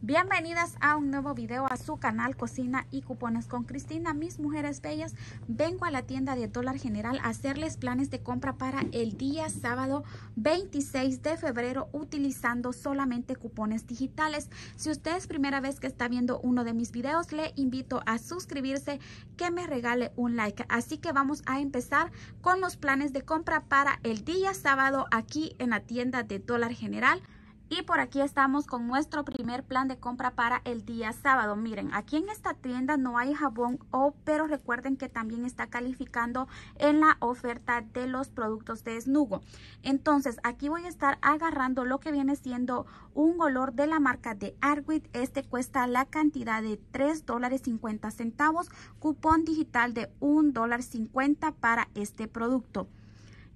Bienvenidas a un nuevo video a su canal Cocina y Cupones con Cristina. Mis mujeres bellas, vengo a la tienda de dólar general a hacerles planes de compra para el día sábado 26 de febrero utilizando solamente cupones digitales. Si usted es primera vez que está viendo uno de mis videos, le invito a suscribirse, que me regale un like. Así que vamos a empezar con los planes de compra para el día sábado aquí en la tienda de dólar general. Y por aquí estamos con nuestro primer plan de compra para el día sábado. Miren, aquí en esta tienda no hay jabón O, oh, pero recuerden que también está calificando en la oferta de los productos de esnugo. Entonces, aquí voy a estar agarrando lo que viene siendo un olor de la marca de Arwit. Este cuesta la cantidad de $3.50, cupón digital de $1.50 para este producto.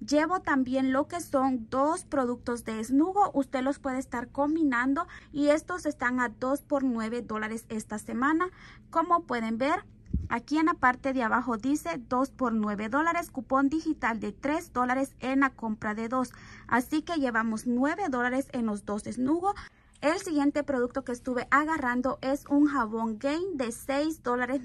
Llevo también lo que son dos productos de esnugo. Usted los puede estar combinando y estos están a 2 por 9 dólares esta semana. Como pueden ver, Aquí en la parte de abajo dice 2 por 9 dólares, cupón digital de 3 dólares en la compra de 2. Así que llevamos 9 dólares en los dos Snugo. El siguiente producto que estuve agarrando es un jabón Gain de $6.95. dólares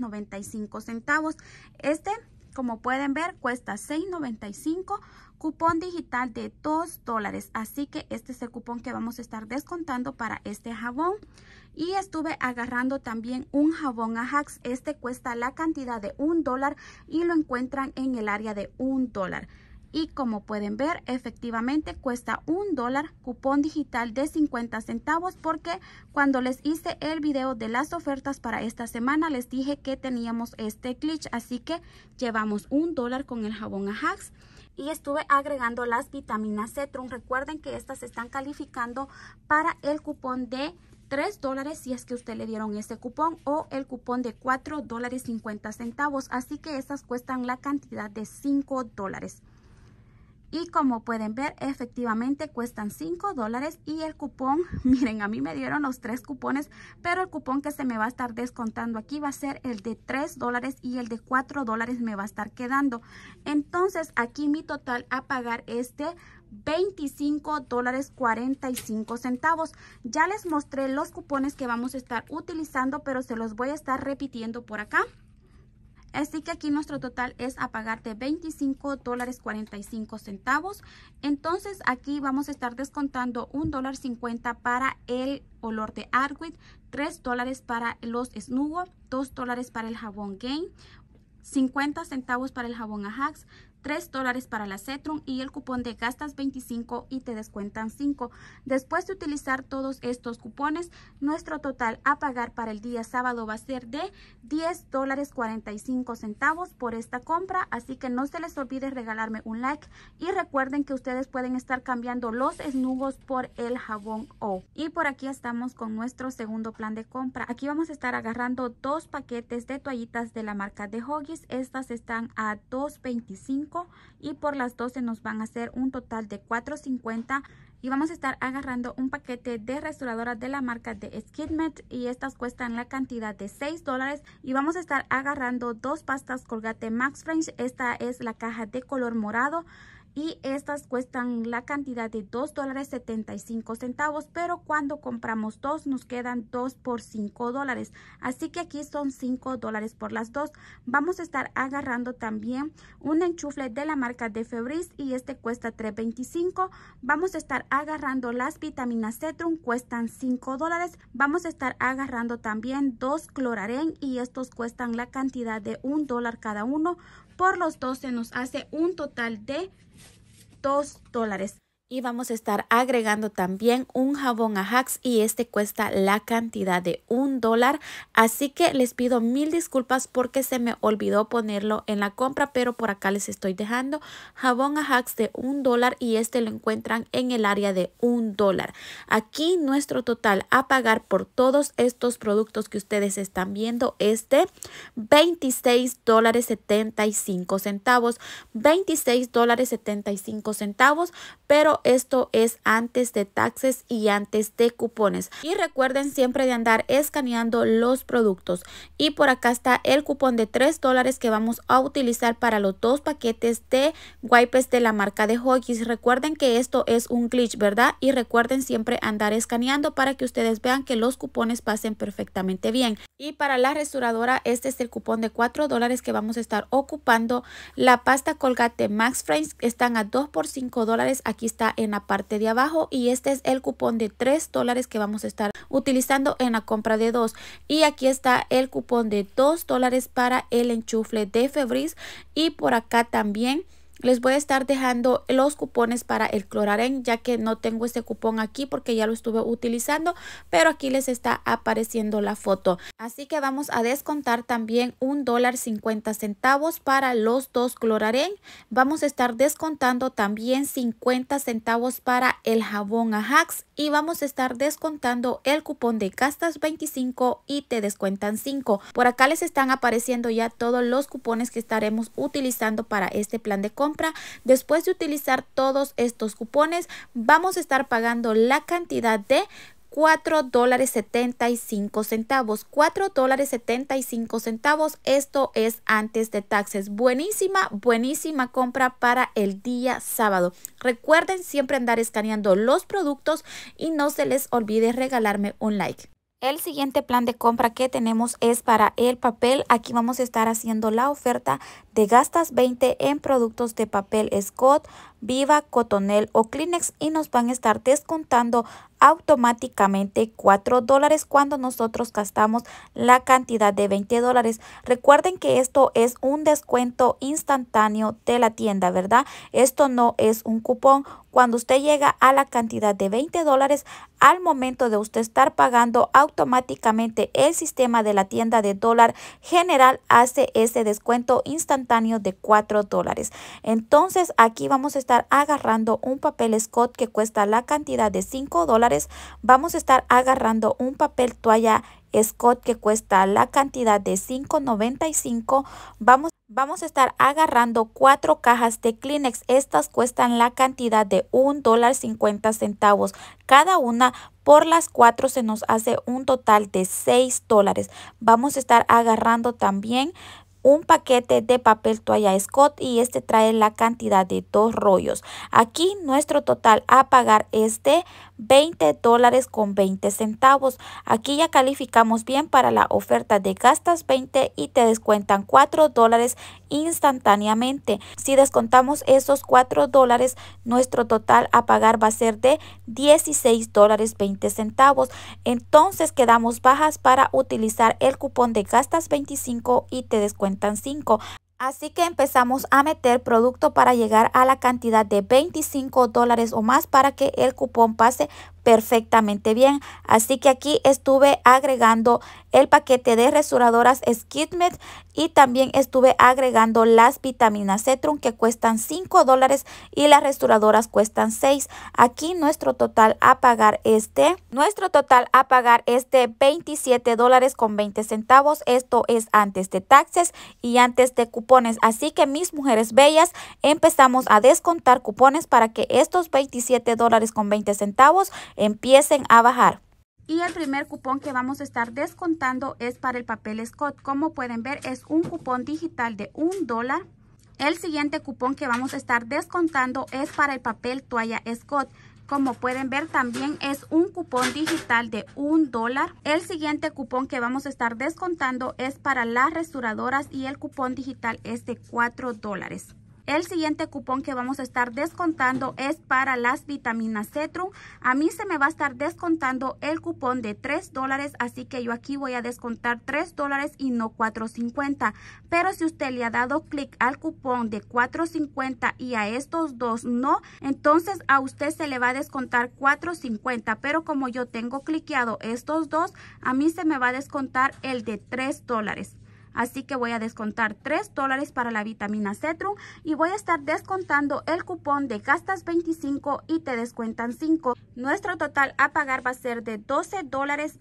centavos. Este, como pueden ver, cuesta 6.95 Cupón digital de 2 dólares. Así que este es el cupón que vamos a estar descontando para este jabón. Y estuve agarrando también un jabón a Ajax. Este cuesta la cantidad de 1 dólar y lo encuentran en el área de un dólar. Y como pueden ver, efectivamente cuesta un dólar cupón digital de 50 centavos porque cuando les hice el video de las ofertas para esta semana les dije que teníamos este glitch. Así que llevamos un dólar con el jabón Ajax y estuve agregando las vitaminas Cetrum. Recuerden que estas están calificando para el cupón de 3 dólares si es que usted le dieron ese cupón o el cupón de 4 dólares 50 centavos. Así que estas cuestan la cantidad de 5 dólares. Y como pueden ver, efectivamente cuestan 5 dólares y el cupón, miren, a mí me dieron los tres cupones, pero el cupón que se me va a estar descontando aquí va a ser el de 3 dólares y el de 4 dólares me va a estar quedando. Entonces aquí mi total a pagar es de 25 dólares 45 centavos. Ya les mostré los cupones que vamos a estar utilizando, pero se los voy a estar repitiendo por acá. Así que aquí nuestro total es a pagar de $25.45. Entonces aquí vamos a estar descontando $1.50 para el olor de Arwit, 3 para los Snugo, 2 para el jabón Gain, 50 centavos para el jabón Ajax, 3 dólares para la Cetrum y el cupón de gastas 25 y te descuentan 5. Después de utilizar todos estos cupones, nuestro total a pagar para el día sábado va a ser de 10 dólares 45 centavos por esta compra, así que no se les olvide regalarme un like y recuerden que ustedes pueden estar cambiando los esnugos por el jabón O. Y por aquí estamos con nuestro segundo plan de compra. Aquí vamos a estar agarrando dos paquetes de toallitas de la marca de Hoggies estas están a 2.25 y por las 12 nos van a hacer un total de 4.50 y vamos a estar agarrando un paquete de restauradora de la marca de Skidmet y estas cuestan la cantidad de 6 dólares y vamos a estar agarrando dos pastas Colgate Max French. Esta es la caja de color morado y estas cuestan la cantidad de 2 dólares 75 centavos pero cuando compramos dos nos quedan dos por 5 dólares así que aquí son 5 dólares por las dos vamos a estar agarrando también un enchufle de la marca de Febris y este cuesta 3.25 vamos a estar agarrando las vitaminas Cetrum cuestan 5 dólares vamos a estar agarrando también dos cloraren y estos cuestan la cantidad de un dólar cada uno por los 12 nos hace un total de 2 dólares. Y vamos a estar agregando también un jabón a hacks y este cuesta la cantidad de un dólar. Así que les pido mil disculpas porque se me olvidó ponerlo en la compra, pero por acá les estoy dejando jabón a hacks de un dólar y este lo encuentran en el área de un dólar. Aquí nuestro total a pagar por todos estos productos que ustedes están viendo es de $26.75. dólares 75 centavos. dólares centavos, pero esto es antes de taxes y antes de cupones. Y recuerden siempre de andar escaneando los productos. Y por acá está el cupón de 3 dólares que vamos a utilizar para los dos paquetes de wipes de la marca de hoggies Recuerden que esto es un glitch, ¿verdad? Y recuerden siempre andar escaneando para que ustedes vean que los cupones pasen perfectamente bien. Y para la restauradora, este es el cupón de 4 dólares que vamos a estar ocupando. La pasta colgate Max Frames están a 2 por 5 dólares. Aquí está en la parte de abajo y este es el cupón de 3 dólares que vamos a estar utilizando en la compra de dos y aquí está el cupón de 2 dólares para el enchufle de Febris y por acá también les voy a estar dejando los cupones para el cloraren ya que no tengo este cupón aquí porque ya lo estuve utilizando pero aquí les está apareciendo la foto así que vamos a descontar también un dólar centavos para los dos cloraren vamos a estar descontando también 50 centavos para el jabón Ajax y vamos a estar descontando el cupón de gastas 25 y te descuentan 5. Por acá les están apareciendo ya todos los cupones que estaremos utilizando para este plan de compra. Después de utilizar todos estos cupones, vamos a estar pagando la cantidad de 4 dólares 75 centavos. 4 dólares 75 centavos. Esto es antes de taxes. Buenísima, buenísima compra para el día sábado. Recuerden siempre andar escaneando los productos y no se les olvide regalarme un like. El siguiente plan de compra que tenemos es para el papel. Aquí vamos a estar haciendo la oferta de gastas 20 en productos de papel Scott Viva, Cotonel o Kleenex y nos van a estar descontando automáticamente 4 dólares cuando nosotros gastamos la cantidad de 20 dólares. Recuerden que esto es un descuento instantáneo de la tienda, ¿verdad? Esto no es un cupón. Cuando usted llega a la cantidad de 20 dólares, al momento de usted estar pagando automáticamente el sistema de la tienda de dólar general hace ese descuento instantáneo de 4 dólares. Entonces aquí vamos a estar agarrando un papel Scott que cuesta la cantidad de 5 dólares. Vamos a estar agarrando un papel toalla Scott que cuesta la cantidad de 5.95. Vamos Vamos a estar agarrando cuatro cajas de Kleenex. Estas cuestan la cantidad de un dólar centavos cada una. Por las cuatro se nos hace un total de $6 dólares. Vamos a estar agarrando también un paquete de papel toalla Scott y este trae la cantidad de dos rollos. Aquí nuestro total a pagar es de 20 dólares con 20 centavos. Aquí ya calificamos bien para la oferta de gastas 20 y te descuentan 4 dólares instantáneamente. Si descontamos esos 4 dólares, nuestro total a pagar va a ser de 16 dólares 20 centavos. Entonces quedamos bajas para utilizar el cupón de gastas 25 y te descuentan 5. Así que empezamos a meter producto para llegar a la cantidad de 25 dólares o más para que el cupón pase perfectamente bien. Así que aquí estuve agregando el paquete de resuradoras Skidmed y también estuve agregando las vitaminas Cetrum que cuestan 5 dólares y las resuradoras cuestan 6. Aquí nuestro total a pagar este, nuestro total a pagar este 27 dólares con 20 centavos. Esto es antes de taxes y antes de cupón Así que mis mujeres bellas, empezamos a descontar cupones para que estos 27 dólares con 20 centavos empiecen a bajar. Y el primer cupón que vamos a estar descontando es para el papel Scott. Como pueden ver es un cupón digital de un dólar. El siguiente cupón que vamos a estar descontando es para el papel toalla Scott. Como pueden ver también es un cupón digital de un dólar. El siguiente cupón que vamos a estar descontando es para las restauradoras y el cupón digital es de 4 dólares. El siguiente cupón que vamos a estar descontando es para las vitaminas Cetrum. A mí se me va a estar descontando el cupón de 3 dólares, así que yo aquí voy a descontar 3 dólares y no 4.50. Pero si usted le ha dado clic al cupón de 4.50 y a estos dos no, entonces a usted se le va a descontar 4.50. Pero como yo tengo cliqueado estos dos, a mí se me va a descontar el de 3 dólares. Así que voy a descontar 3 dólares para la vitamina Cetrum y voy a estar descontando el cupón de gastas 25 y te descuentan 5. Nuestro total a pagar va a ser de $12.27. dólares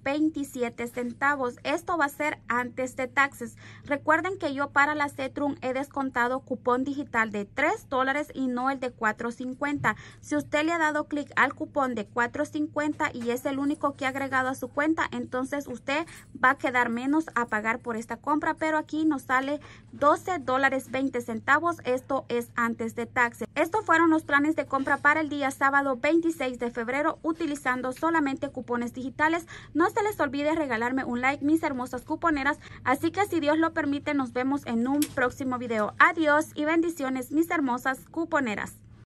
Esto va a ser antes de taxes. Recuerden que yo para la Cetrum he descontado cupón digital de 3 dólares y no el de 4.50. Si usted le ha dado clic al cupón de 4.50 y es el único que ha agregado a su cuenta, entonces usted va a quedar menos a pagar por esta compra. Pero aquí nos sale 12 dólares Esto es antes de taxes. Estos fueron los planes de compra para el día sábado 26 de febrero utilizando solamente cupones digitales. No se les olvide regalarme un like, mis hermosas cuponeras. Así que si Dios lo permite, nos vemos en un próximo video. Adiós y bendiciones, mis hermosas cuponeras.